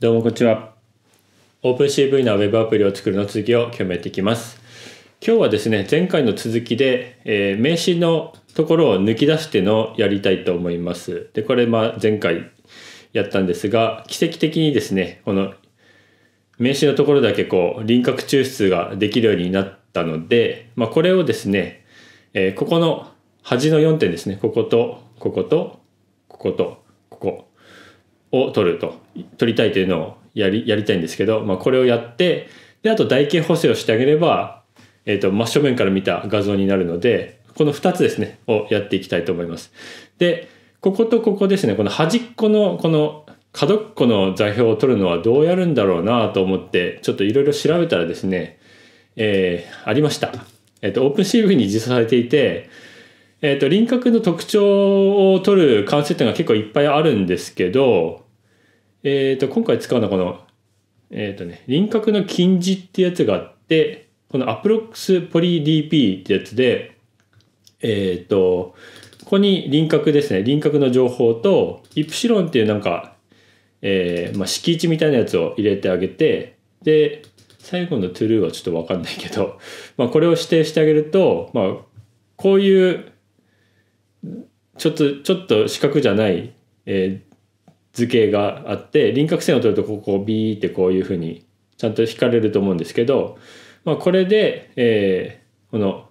どうもこんにちは。OpenCV な Web アプリを作るの続きを今日もやっていきます。今日はですね、前回の続きで、えー、名詞のところを抜き出してのやりたいと思います。で、これ、まあ、前回やったんですが、奇跡的にですね、この名詞のところだけこう、輪郭抽出ができるようになったので、まあ、これをですね、えー、ここの端の4点ですね、ここと、ここと、ここと、を取ると取りたいというのをやりやりたいんですけど、まあ、これをやってであと台形補正をしてあげれば、えーと、真正面から見た画像になるのでこの2つですねをやっていきたいと思います。でこことここですねこの端っこのこの角っこの座標を取るのはどうやるんだろうなと思ってちょっといろいろ調べたらですね、えー、ありました。えっ、ー、と、オープン CV に実装されていて、えっ、ー、と、輪郭の特徴を取る関数点が結構いっぱいあるんですけど、えっ、ー、と、今回使うのはこの、えっ、ー、とね、輪郭の近似ってやつがあって、このアプロックスポリ DP ってやつで、えっ、と、ここに輪郭ですね、輪郭の情報と、イプシロンっていうなんか、えー、まあ、敷地みたいなやつを入れてあげて、で、最後のトゥルーはちょっとわかんないけど、まあ、これを指定してあげると、まあ、こういうちょっとちょっと四角じゃない、えー、図形があって輪郭線を取るとここビーってこういうふうにちゃんと引かれると思うんですけど、まあ、これで、えー、この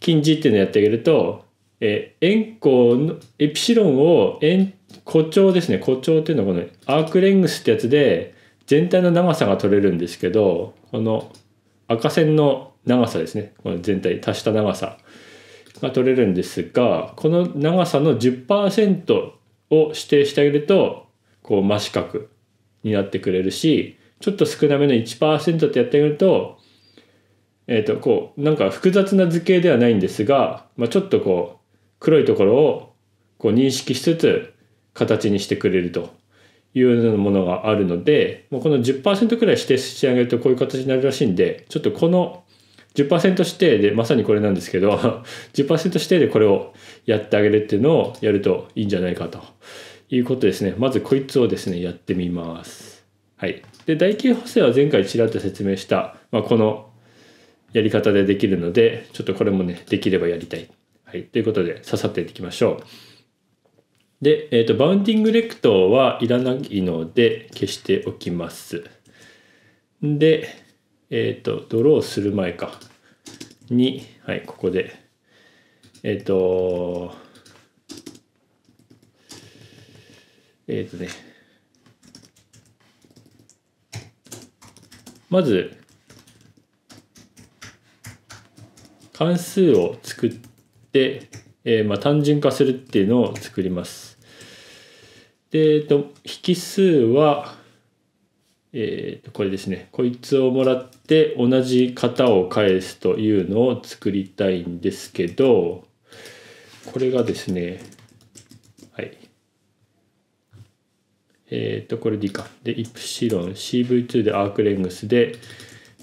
近似っていうのをやってあげると、えー、円弧のエピシロンを円弧長ですね弧長っていうのはこのアークレングスってやつで全体の長さが取れるんですけどこの赤線の長さですねこの全体足した長さ。が取れるんですがこの長さの10%を指定してあげるとこう真四角になってくれるしちょっと少なめの1%ってやってあげるとえっ、ー、とこうなんか複雑な図形ではないんですが、まあ、ちょっとこう黒いところをこう認識しつつ形にしてくれるというものがあるのでもうこの10%くらい指定してあげるとこういう形になるらしいんでちょっとこの10%指定でまさにこれなんですけど10% 指定でこれをやってあげるっていうのをやるといいんじゃないかということですねまずこいつをですねやってみますはいで台形補正は前回ちらっと説明した、まあ、このやり方でできるのでちょっとこれもねできればやりたい、はい、ということでささっていきましょうで、えーと、バウンティングレクトはいらないので消しておきますでえっ、ー、と、ドローする前か。に、はい、ここで、えっ、ー、と、えっ、ー、とね、まず、関数を作って、えーまあ、単純化するっていうのを作ります。で、えっと、引数は、えっ、ー、と、これですね。こいつをもらって、して同じ型を返すというのを作りたいんですけどこれがですねはいえっ、とこれでいいかでイプシロン CV2 でアークレングスで、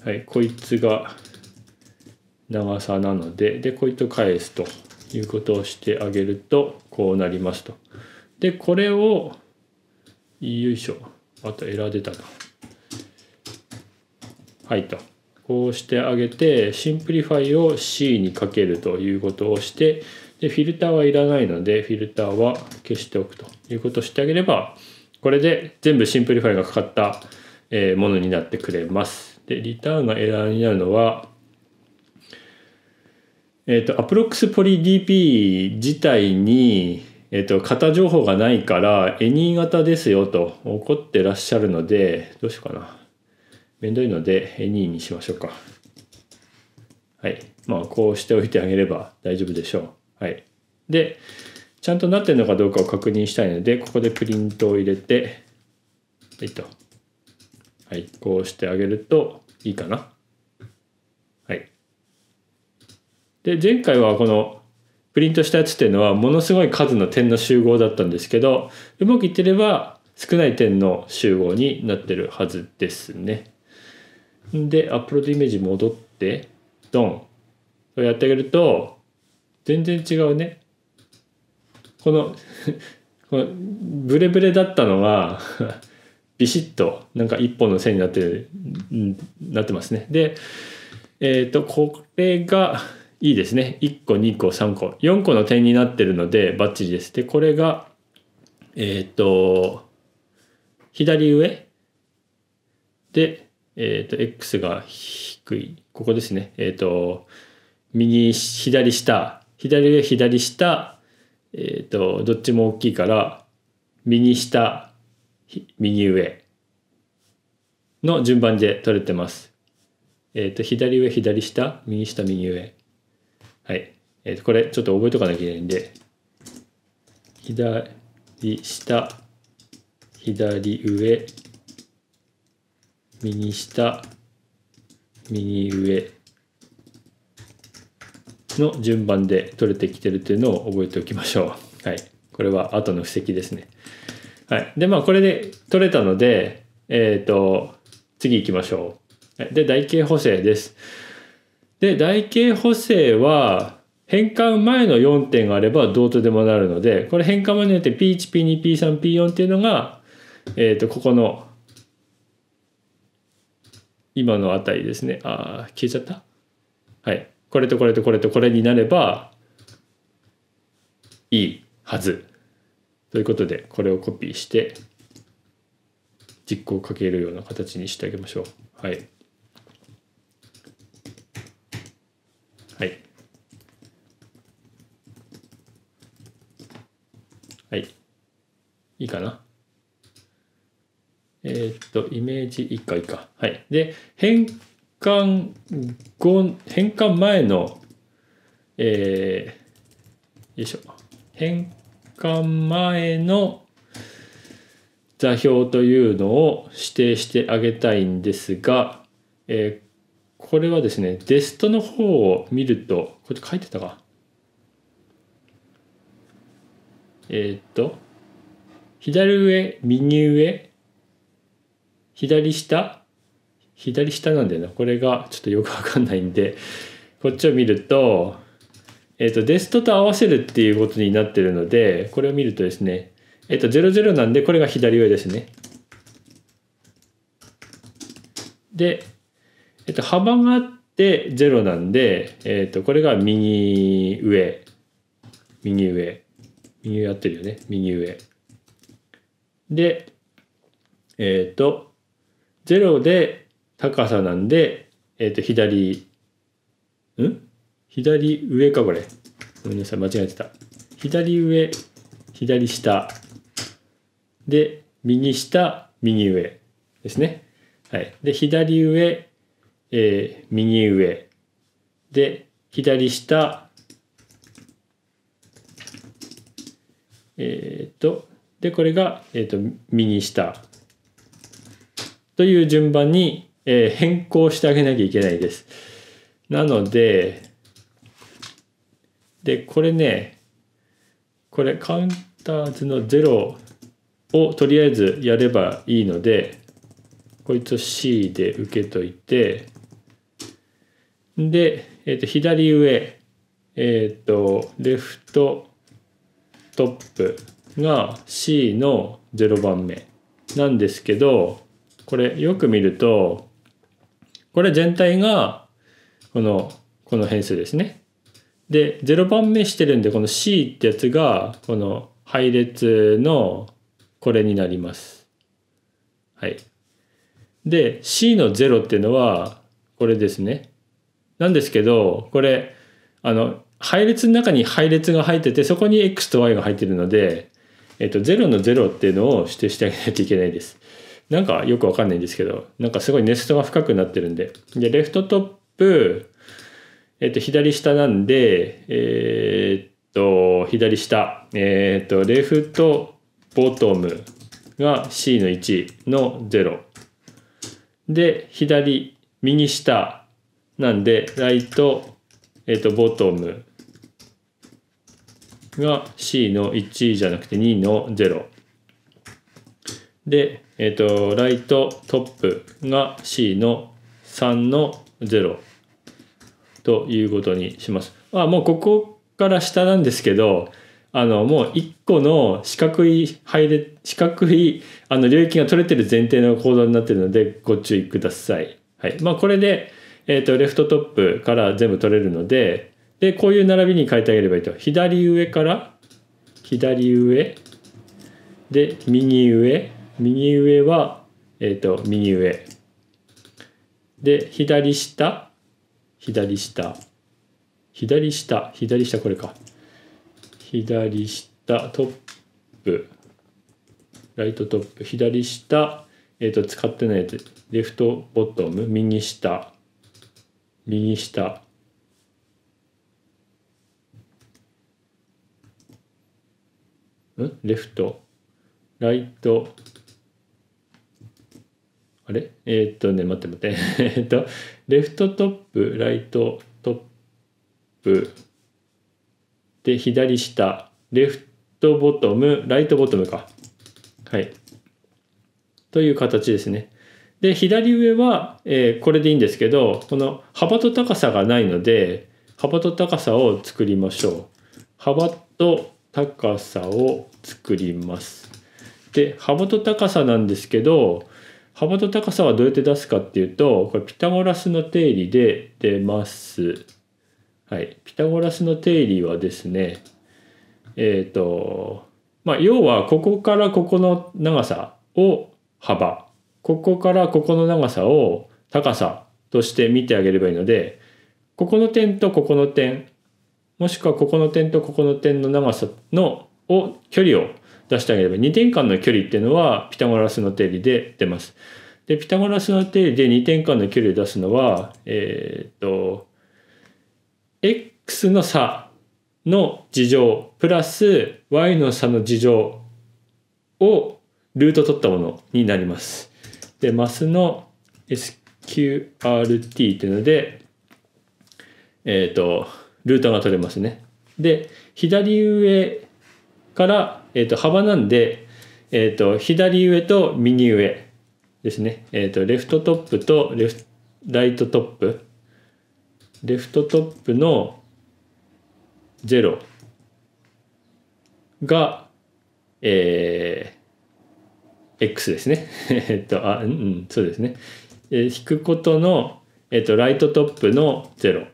はい、こいつが長さなのででこいつを返すということをしてあげるとこうなりますとでこれをよいしょあとエラー出たなはいとこうしてあげてシンプリファイを C にかけるということをしてでフィルターはいらないのでフィルターは消しておくということをしてあげればこれで全部シンプリファイがかかったものになってくれます。でリターンがエラーになるのはえっ、ー、とアプロックスポリ DP 自体にえっと、型情報がないから、エニー型ですよと怒ってらっしゃるので、どうしようかな。めんどいので2にしましょうか。はい。まあ、こうしておいてあげれば大丈夫でしょう。はい。で、ちゃんとなってるのかどうかを確認したいので、ここでプリントを入れて、はいと。はい。こうしてあげるといいかな。はい。で、前回はこの、プリントしたやつっていうのは、ものすごい数の点の集合だったんですけど、うまくいってれば、少ない点の集合になってるはずですね。で、アップロードイメージ戻って、ドンやってあげると、全然違うね。この このブレブレだったのが ビシッとなんか一本の線になってる、なってますね。で、えっ、ー、と、これがいいですね。1個、2個、3個、4個の点になってるのでバッチリです。で、これが、えっ、ー、と、左上で、えっ、ー、と、x が低い。ここですね。えっ、ー、と、右、左下、左上、左下、えっ、ー、と、どっちも大きいから、右下、右上の順番で取れてます。えっ、と、左上、左下、右下、右上。はい。えっ、と、これ、ちょっと覚えとかなきゃいけないんで、左下、左上、右下、右上の順番で取れてきてるというのを覚えておきましょう。はい。これは後の布石ですね。はい。で、まあ、これで取れたので、えっ、ー、と、次行きましょう。で、台形補正です。で、台形補正は、変換前の4点があればどうとでもなるので、これ変換前よって P1、P2、P3、P4 っていうのが、えっ、ー、と、ここの今のあたりですねあ消えちゃったはいこれとこれとこれとこれになればいいはずということでこれをコピーして実行をかけるような形にしてあげましょうはいはいはいいいかなと、イメージ1回か。はい。で、変換後、変換前の、えー、よいしょ。変換前の座標というのを指定してあげたいんですが、えー、これはですね、デストの方を見ると、こっち書いてたか。えー、っと、左上、右上、左下左下なんだよな、これがちょっとよくわかんないんで、こっちを見ると、えっ、ー、と、デストと合わせるっていうことになってるので、これを見るとですね、えっ、ー、と、00なんで、これが左上ですね。で、えっ、ー、と、幅があって0なんで、えっと、これが右上。右上。右上やってるよね。右上。で、えっと、0で高さなんで、えっ、ー、と、左、ん左上か、これ。ごめんなさい、間違えてた。左上、左下。で、右下、右上ですね。はい。で、左上、えー、右上。で、左下、えー、っと、で、これが、えー、っと、右下。という順番に、え変更してあげなきゃいけないです。なので、で、これね、これカウンターズの0をとりあえずやればいいので、こいつを C で受けといて、で、えっ、ー、と、左上、えっ、ー、と、レフト、トップが C の0番目なんですけど、これよく見ると、これ全体が、この、この変数ですね。で、0番目してるんで、この C ってやつが、この配列のこれになります。はい。で、C の0っていうのは、これですね。なんですけど、これ、あの、配列の中に配列が入ってて、そこに X と Y が入ってるので、えっと、0の0っていうのを指定してあげないといけないです。なんかよくわかんないんですけど、なんかすごいネストが深くなってるんで。で、レフトトップ、えっと、左下なんで、えー、っと、左下、えー、っと、レフトボトムが C の1の0。で、左、右下なんで、ライト、えっと、ボトムが C の1じゃなくて2の0。で、えっ、ー、と、ライトトップが C の3の0ということにします。あ、もうここから下なんですけど、あの、もう1個の四角い配列、四角いあの領域が取れてる前提の構造になってるので、ご注意ください。はい。まあ、これで、えっ、ー、と、レフトトップから全部取れるので、で、こういう並びに変えてあげればいいと。左上から、左上、で、右上、右上は、えっ、ー、と、右上。で、左下、左下、左下、左下、これか。左下、トップ、ライトトップ、左下、えっ、ー、と、使ってないやつ、レフトボトム、右下、右下、んレフト、ライト、あれえー、っとね、待って待って。えっと、レフトトップ、ライトトップ、で、左下、レフトボトム、ライトボトムか。はい。という形ですね。で、左上は、えー、これでいいんですけど、この幅と高さがないので、幅と高さを作りましょう。幅と高さを作ります。で、幅と高さなんですけど、幅と高さはどうやって出すかっていうとこれピタゴラスの定理で出ます。はい、ピタゴラスの定理はですねえっ、ー、とまあ要はここからここの長さを幅ここからここの長さを高さとして見てあげればいいのでここの点とここの点もしくはここの点とここの点の長さのを距離を出してあげれば2点間の距離っていうのはピタゴラスの定理で出ます。でピタゴラスの定理で2点間の距離を出すのはえっ、ー、と x の差の事乗プラス y の差の事乗をルート取ったものになります。でマスの SQRT っていうのでえっ、ー、とルートが取れますね。で左上から、えー、と幅なんで、えー、と左上と右上ですね、えー、とレフトトップとレフライトトップレフトトップの0が、えー、X ですね。えっと、あ、うん、そうですね。えー、引くことの、えっ、ー、と、ライトトップの0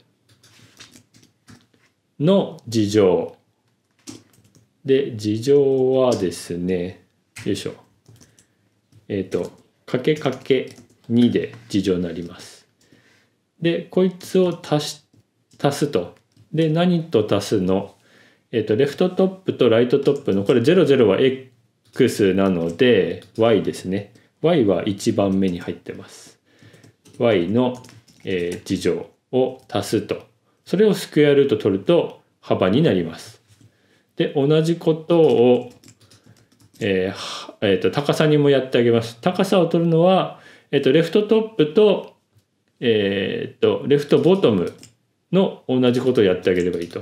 の事情で事情はですねよいしょえっ、ー、とかけかけ2で事情になりますでこいつを足し足すとで何と足すのえっ、ー、とレフトトップとライトトップのこれ00は x なので y ですね y は1番目に入ってます y の、えー、事情を足すとそれをスクエアルート取ると幅になりますで同じことを、えーえーと、高さにもやってあげます。高さを取るのは、えーと、レフトトップと,、えーと、レフトボトムの同じことをやってあげればいいと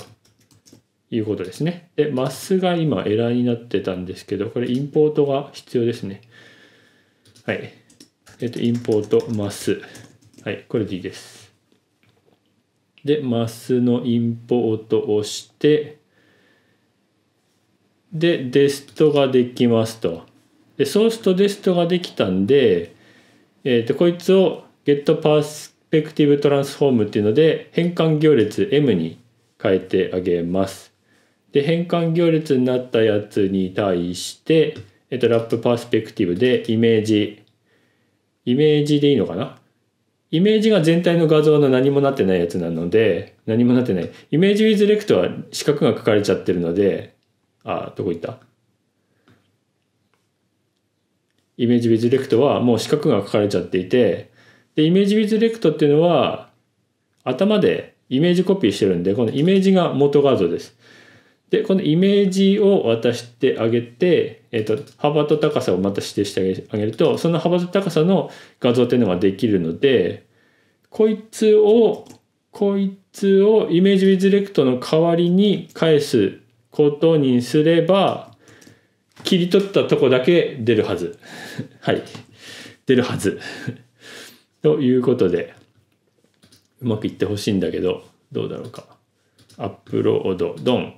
いうことですね。で、マスが今エラーになってたんですけど、これインポートが必要ですね。はい。えっ、ー、と、インポートマス。はい、これでいいです。で、マスのインポートをして、でデストができますと。でうするとデストができたんで、えーと、こいつを GetPerspectiveTransform っていうので変換行列 M に変えてあげます。で変換行列になったやつに対して、えーとラップパースペクティブでイメージイメージでいいのかなイメージが全体の画像の何もなってないやつなので何もなってないイメージウィズレクトは四角が書かれちゃってるのであどこ行ったイメージビズレクトはもう四角が書かれちゃっていてでイメージビズレクトっていうのは頭でイメージコピーしてるんでこのイメージが元画像です。でこのイメージを渡してあげて、えーと、幅と高さをまた指定してあげるとその幅と高さの画像っていうのができるのでこいつをこいつをイメージウィズレクトの代わりに返すことにすれば、切り取ったとこだけ出るはず。はい。出るはず。ということで、うまくいってほしいんだけど、どうだろうか。アップロード、ドン。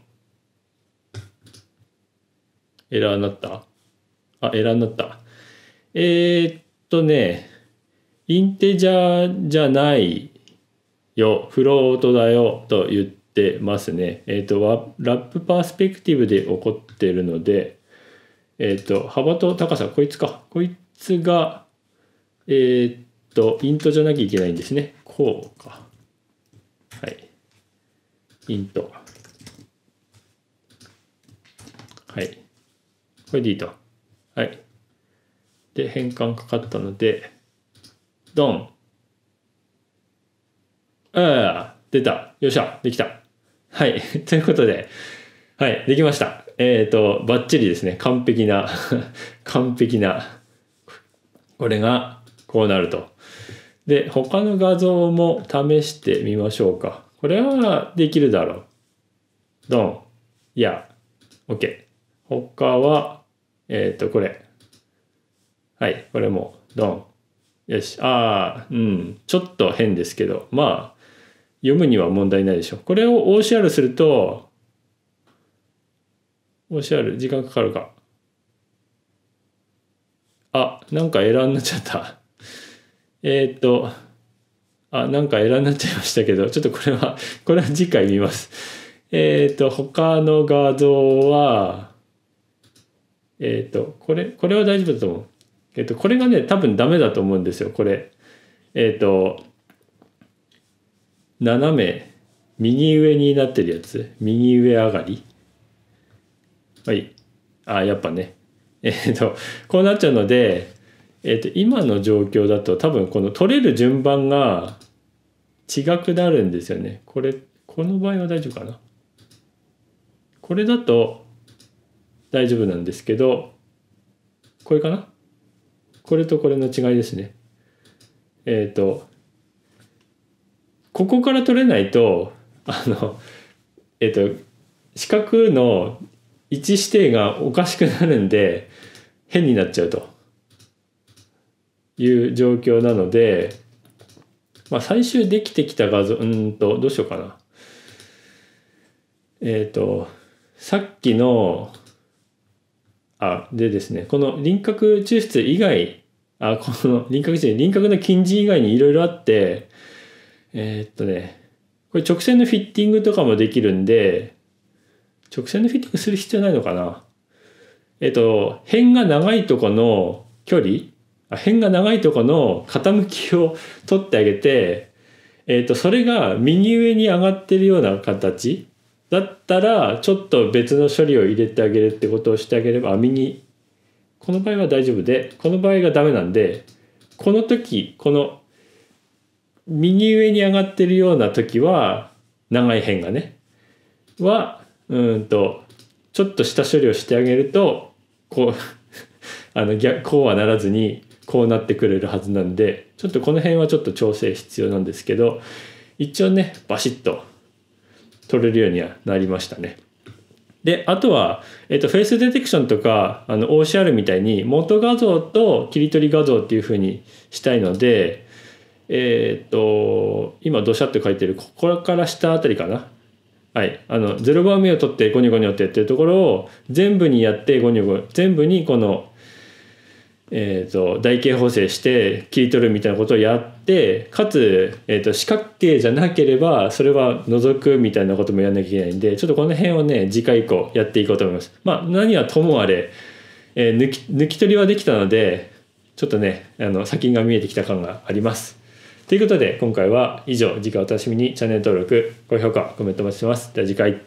エラーになったあ、エラーになった。えー、っとね、インテジャーじゃないよ、フロートだよと言って、ってますね。えっ、ー、と、ラップパースペクティブで起こってるので、えっ、ー、と、幅と高さ、こいつか。こいつが、えっ、ー、と、イントじゃなきゃいけないんですね。こうか。はい。イント。はい。これでいいと。はい。で、変換かかったので、ドン。ああ、出た。よっしゃ、できた。はい。ということで、はい、できました。えっ、ー、と、ばっちりですね。完璧な、完璧な、これがこうなると。で、他の画像も試してみましょうか。これはできるだろう。ドン。いや、OK。他は、えっ、ー、と、これ。はい、これも、ドン。よし。ああ、うん。ちょっと変ですけど、まあ、読むには問題ないでしょこれを OCR すると OCR 時間かかるかあなんかエラーになっちゃった えっとあなんかエラーになっちゃいましたけどちょっとこれはこれは次回見ますえっ、と他の画像はえっ、とこれこれは大丈夫だと思うえっ、とこれがね多分ダメだと思うんですよこれえっ、と斜め右上になってるやつ右上上がりはいあやっぱね えー、っとこうなっちゃうので、えー、っと今の状況だと多分この取れる順番が違くなるんですよねこれこの場合は大丈夫かなこれだと大丈夫なんですけどこれかなこれとこれの違いですねえっ、ー、とここから取れないとあのえっと四角の位置指定がおかしくなるんで変になっちゃうという状況なので、まあ、最終できてきた画像うんとどうしようかなえっ、とさっきのあでですねこの輪郭抽出以外あこの輪郭抽出輪郭の近似以外にいろいろあってえー、っとね、これ直線のフィッティングとかもできるんで、直線のフィッティングする必要ないのかな。えっと、辺が長いとこの距離、辺が長いとこの傾きを取ってあげて、えっと、それが右上に上がってるような形だったら、ちょっと別の処理を入れてあげるってことをしてあげれば、右、この場合は大丈夫で、この場合がダメなんで、この時、この右上に上がってるような時は長い辺がねはうんとちょっと下処理をしてあげるとこう あの逆こうはならずにこうなってくれるはずなんでちょっとこの辺はちょっと調整必要なんですけど一応ねバシッと取れるようにはなりましたね。であとは、えっと、フェイスディテクションとかあの OCR みたいに元画像と切り取り画像っていう風にしたいのでえー、っと今土砂」って書いてるここから下あたりかなはいあの0番目を取ってゴニョゴニョってやってるところを全部にやってゴニョゴニョ全部にこのえーと、と台形補正して切り取るみたいなことをやってかつ、えーと、と四角形じゃなければそれは除くみたいなこともやんなきゃいけないんでちょっとこの辺をね次回以降やっていこうと思います。まあ何はともあれ、えー、抜き抜き取りはできたのでちょっとねあの先が見えてきた感があります。ということで今回は以上次回お楽しみにチャンネル登録高評価コメントお待ちしてますでは次回